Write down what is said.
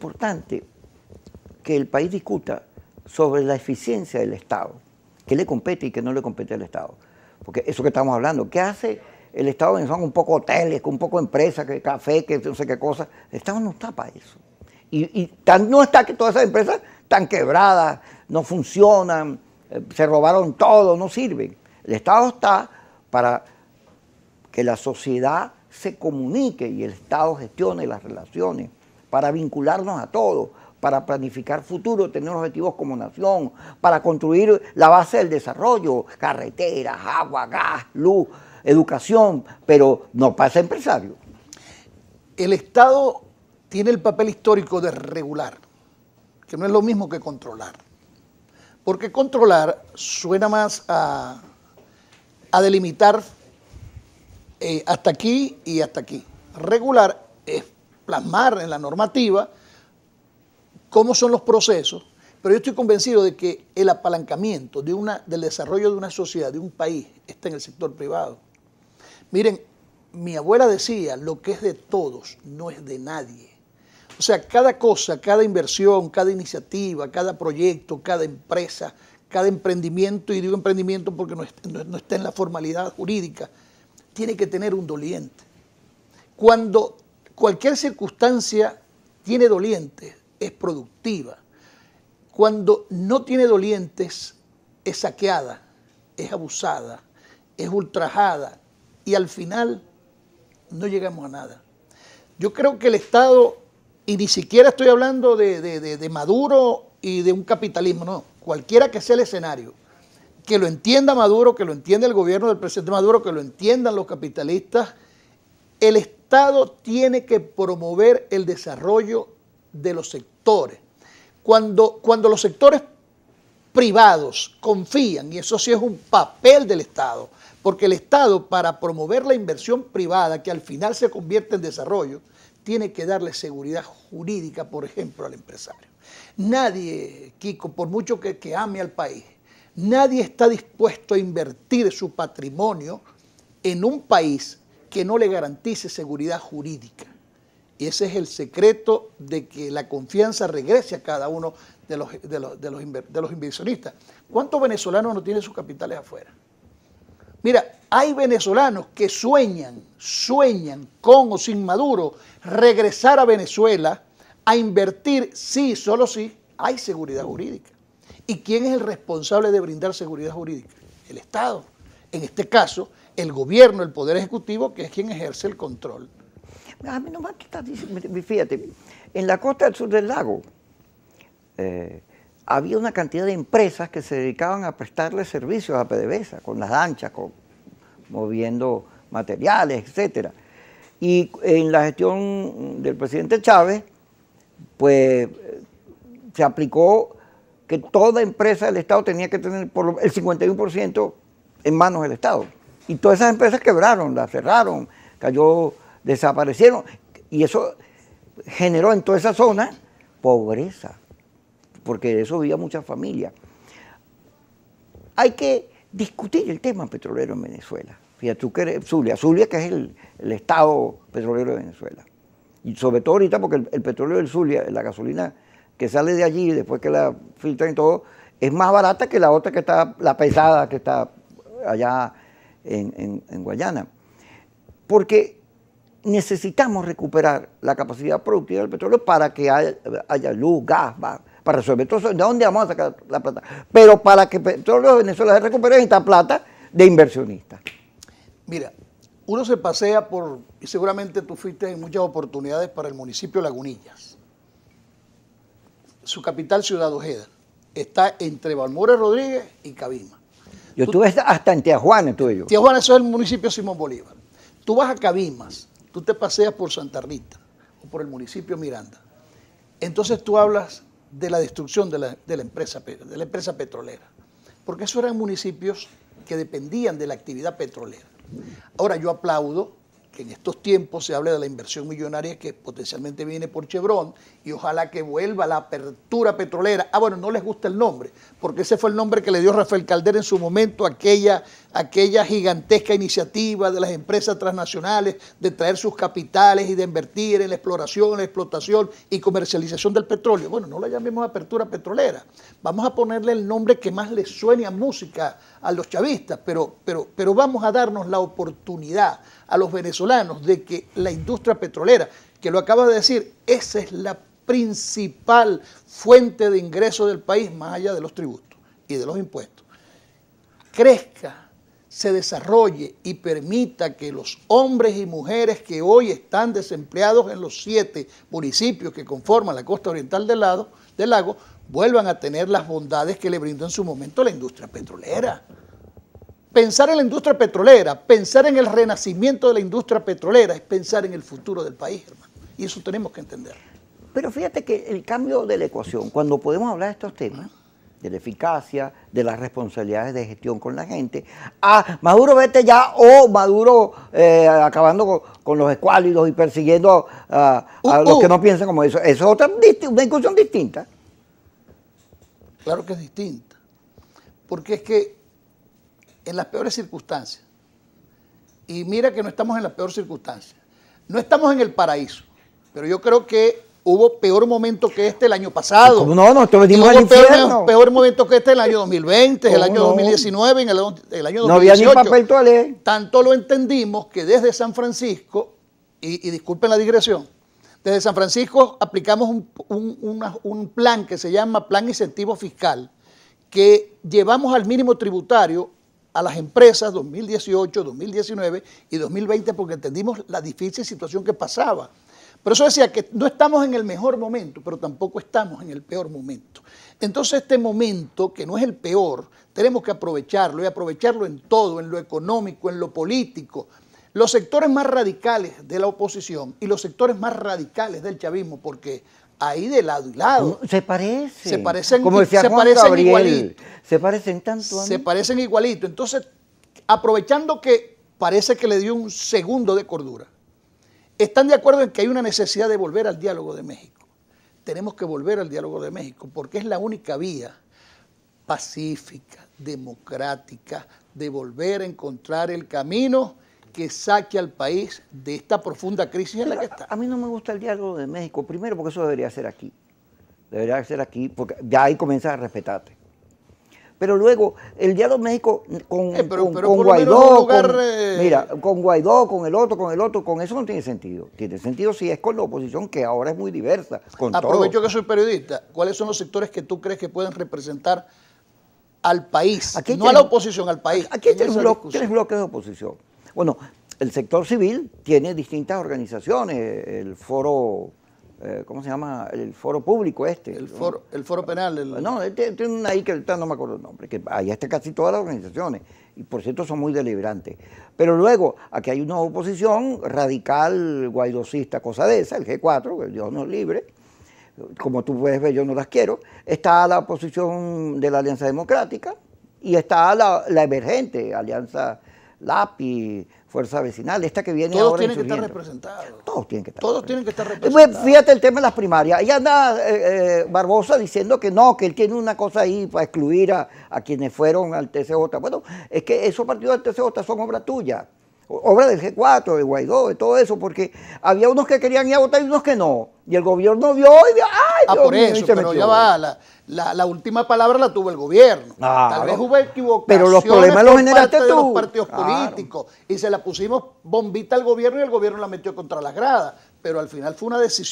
importante que el país discuta sobre la eficiencia del Estado, que le compete y que no le compete al Estado. Porque eso que estamos hablando, ¿qué hace el Estado en Un poco hoteles, un poco empresas, que café, que no sé qué cosa. El Estado no está para eso. Y, no está que todas esas empresas están quebradas, no funcionan, eh, se robaron todo, no sirven. El Estado está para que la sociedad se comunique y el Estado gestione las relaciones para vincularnos a todos, para planificar futuro, tener objetivos como nación, para construir la base del desarrollo, carreteras, agua, gas, luz, educación, pero no pasa empresario. El Estado tiene el papel histórico de regular, que no es lo mismo que controlar. Porque controlar suena más a, delimitar eh, hasta aquí y hasta aquí. Regular es plasmar en la normativa cómo son los procesos, pero yo estoy convencido de que el apalancamiento de una, del desarrollo de una sociedad, de un país, está en el sector privado. Miren, mi abuela decía, lo que es de todos no es de nadie. O sea, cada cosa, cada inversión, cada iniciativa, cada proyecto, cada empresa, cada emprendimiento, y digo emprendimiento porque no está en la formalidad jurídica, tiene que tener un doliente. Cuando Cualquier circunstancia tiene dolientes, es productiva. Cuando no tiene dolientes, es saqueada, es abusada, es ultrajada y al final no llegamos a nada. Yo creo que el Estado, y ni siquiera estoy hablando de, de Maduro y de un capitalismo, no, cualquiera que sea el escenario, que lo entienda Maduro, que lo entienda el gobierno del presidente Maduro, que lo entiendan los capitalistas, el Estado el Estado tiene que promover el desarrollo de los sectores. Cuando, cuando los sectores privados confían, y eso sí es un papel del Estado, porque el Estado para promover la inversión privada, que al final se convierte en desarrollo, tiene que darle seguridad jurídica, por ejemplo, al empresario. Nadie, Kiko, por mucho que, que ame al país, nadie está dispuesto a invertir su patrimonio en un país que no le garantice seguridad jurídica. Y ese es el secreto de que la confianza regrese a cada uno de los, de los, inversionistas. ¿Cuántos venezolanos no tienen sus capitales afuera? Mira, hay venezolanos que sueñan, sueñan con o sin Maduro regresar a Venezuela a invertir, sí, solo sí, hay seguridad jurídica. ¿Y quién es el responsable de brindar seguridad jurídica? El Estado. En este caso, el gobierno, el poder ejecutivo, que es quien ejerce el control. A mí nomás fíjate, en la costa del sur del lago eh, había una cantidad de empresas que se dedicaban a prestarle servicios a PDVSA, con las anchas, con, moviendo materiales, etc Y en la gestión del presidente Chávez, pues se aplicó que toda empresa del Estado tenía que tener el 51% en manos del Estado. Y todas esas empresas quebraron, las cerraron, cayó, desaparecieron. Y eso generó en toda esa zona pobreza, porque de eso vivía muchas familias. Hay que discutir el tema petrolero en Venezuela. Fíjate tú que eres Zulia, Zulia que es el, estado petrolero de Venezuela. Y sobre todo ahorita porque el, petróleo del Zulia, la gasolina que sale de allí después que la filtran y todo, es más barata que la otra que está, la pesada que está allá en, Guayana. Porque necesitamos recuperar la capacidad productiva del petróleo para que haya, luz, gas, para resolver todo ¿De dónde vamos a sacar la plata? Pero para que petróleo de Venezuela se recupere esta plata de inversionistas. Mira, uno se pasea por, y seguramente tú fuiste en muchas oportunidades para el municipio Lagunillas. Su capital, Ciudad Ojeda, está entre Balmores Rodríguez y Cabima. Yo tú, estuve hasta en tú estuve yo. eso es el municipio Simón Bolívar. Tú vas a Cabimas, tú te paseas por Santa Rita o por el municipio Miranda. Entonces tú hablas de la destrucción de la, empresa, de la empresa petrolera, porque eso eran municipios que dependían de la actividad petrolera. Ahora yo aplaudo que en estos tiempos se hable de la inversión millonaria que potencialmente viene por Chevron y ojalá que vuelva la apertura petrolera. Ah, bueno, no les gusta el nombre, porque ese fue el nombre que le dio Rafael Caldera en su momento aquella, aquella gigantesca iniciativa de las empresas transnacionales de traer sus capitales y de invertir en la exploración, la explotación y comercialización del petróleo. Bueno, no la llamemos apertura petrolera. Vamos a ponerle el nombre que más le suene a música a los chavistas, pero, pero, pero vamos a darnos la oportunidad a los venezolanos de que la industria petrolera, que lo acaba de decir, esa es la principal fuente de ingreso del país más allá de los tributos y de los impuestos, crezca, se desarrolle y permita que los hombres y mujeres que hoy están desempleados en los siete municipios que conforman la costa oriental del, lado, del lago vuelvan a tener las bondades que le brindó en su momento la industria petrolera. Pensar en la industria petrolera, pensar en el renacimiento de la industria petrolera es pensar en el futuro del país, hermano. Y eso tenemos que entender. Pero fíjate que el cambio de la ecuación, cuando podemos hablar de estos temas, de la eficacia, de las responsabilidades de gestión con la gente, a ah, Maduro vete ya o Maduro eh, acabando con, los escuálidos y persiguiendo a uh, los uh. que no piensan como eso. Eso es otra una discusión distinta. Claro que es distinta. Porque es que en las peores circunstancias. Y mira que no estamos en las peores circunstancias. No estamos en el paraíso, pero yo creo que hubo peor momento que este el año pasado. No, no, esto venimos peor, peor, momento que este en el año 2020, en el año 2019, en el, año 2018. No había ni papel toalé. Tanto lo entendimos que desde San Francisco, y, disculpen la digresión, desde San Francisco aplicamos un plan que se llama Plan Incentivo Fiscal, que llevamos al mínimo tributario a las empresas 2018, 2019 y 2020 porque entendimos la difícil situación que pasaba. Pero eso decía que no estamos en el mejor momento, pero tampoco estamos en el peor momento. Entonces este momento, que no es el peor, tenemos que aprovecharlo y aprovecharlo en todo, en lo económico, en lo político. Los sectores más radicales de la oposición y los sectores más radicales del chavismo, porque ahí de lado y lado. Se parecen. Se parecen, se parecen igualito. Se parecen tanto Se parecen igualito. Entonces, aprovechando que parece que le dio un segundo de cordura, están de acuerdo en que hay una necesidad de volver al diálogo de México. Tenemos que volver al diálogo de México porque es la única vía pacífica, democrática, de volver a encontrar el camino que saque al país de esta profunda crisis en la que está. A, mí no me gusta el diálogo de México, primero porque eso debería ser aquí. Debería ser aquí, porque ya ahí comienza a respetarte. Pero luego, el diálogo México con, eh, con, Guaidó, con, eh, mira, con Guaidó, con el otro, con el otro, con eso no tiene sentido. Tiene sentido si es con la oposición, que ahora es muy diversa. Aprovecho que soy periodista. ¿Cuáles son los sectores que tú crees que pueden representar al país, no a la oposición, al país. Aquí hay tres bloques de oposición. Bueno, el sector civil tiene distintas organizaciones, el foro, eh, ¿cómo se llama? El foro público este. El foro, el foro penal. No, este, este tiene una ahí que no me acuerdo el nombre, que ahí está casi todas las organizaciones, y por cierto son muy deliberantes. Pero luego, aquí hay una oposición radical, guaidocista, cosa de esa, el G4, el Dios es libre, como tú puedes ver yo no las quiero, está la oposición de la Alianza Democrática y está la emergente Alianza LAPI, Fuerza Vecinal, esta que viene Todos tienen que estar representados. Todos tienen que estar Todos tienen que estar representados. Fíjate el tema de las primarias. Ahí anda eh, eh, Barbosa diciendo que no, que él tiene una cosa ahí para excluir a, a quienes fueron al TCJ. Bueno, es que esos partidos del TCJ son obra tuya obra del G4, de Guaidó, de todo eso, porque había unos que querían ir a votar y unos que no. Y el gobierno vio y ¡ay, ah, por eso, pero ya va, la, última palabra la tuvo el gobierno. Tal vez hubo equivocaciones pero los problemas los generaste tú. de los partidos políticos y se la pusimos bombita al gobierno y el gobierno la metió contra las gradas. Pero al final fue una decisión